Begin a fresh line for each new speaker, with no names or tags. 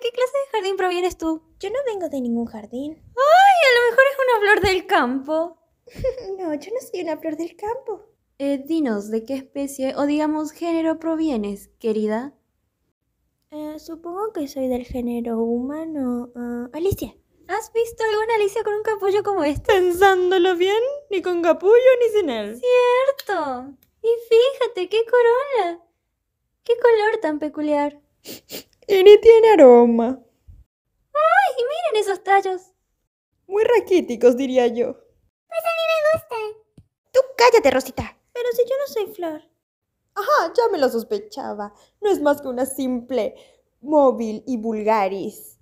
qué clase de jardín provienes tú? Yo no vengo de ningún jardín. Ay, a lo mejor es una flor del campo. no, yo no soy una flor del campo. Eh, dinos, ¿de qué especie o digamos género provienes, querida? Eh, supongo que soy del género humano. Ah, Alicia. ¿Has visto alguna Alicia con un capullo como este? Pensándolo bien, ni con capullo ni sin él. Cierto. Y fíjate, qué corona. Qué color tan peculiar.
Y ni tiene aroma.
¡Ay, miren esos tallos! Muy
raquíticos, diría yo.
Pues a mí me gustan. Tú cállate, Rosita. Pero si yo
no soy flor. Ajá, ya me lo sospechaba. No es más que una simple móvil y vulgaris.